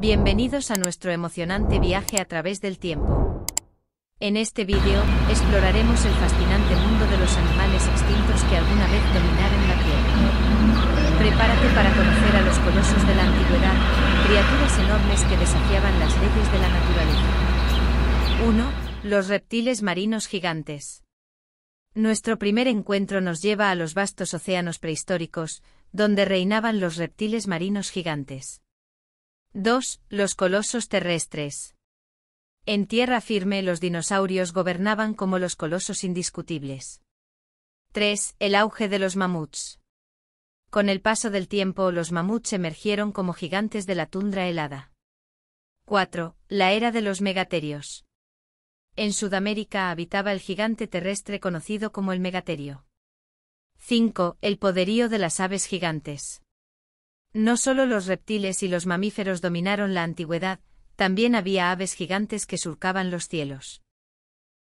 Bienvenidos a nuestro emocionante viaje a través del tiempo. En este vídeo, exploraremos el fascinante mundo de los animales extintos que alguna vez dominaron la Tierra. Prepárate para conocer a los colosos de la antigüedad, criaturas enormes que desafiaban las leyes de la naturaleza. 1. Los reptiles marinos gigantes. Nuestro primer encuentro nos lleva a los vastos océanos prehistóricos, donde reinaban los reptiles marinos gigantes. 2. Los colosos terrestres. En tierra firme los dinosaurios gobernaban como los colosos indiscutibles. 3. El auge de los mamuts. Con el paso del tiempo los mamuts emergieron como gigantes de la tundra helada. 4. La era de los megaterios. En Sudamérica habitaba el gigante terrestre conocido como el megaterio. 5. El poderío de las aves gigantes. No solo los reptiles y los mamíferos dominaron la antigüedad, también había aves gigantes que surcaban los cielos.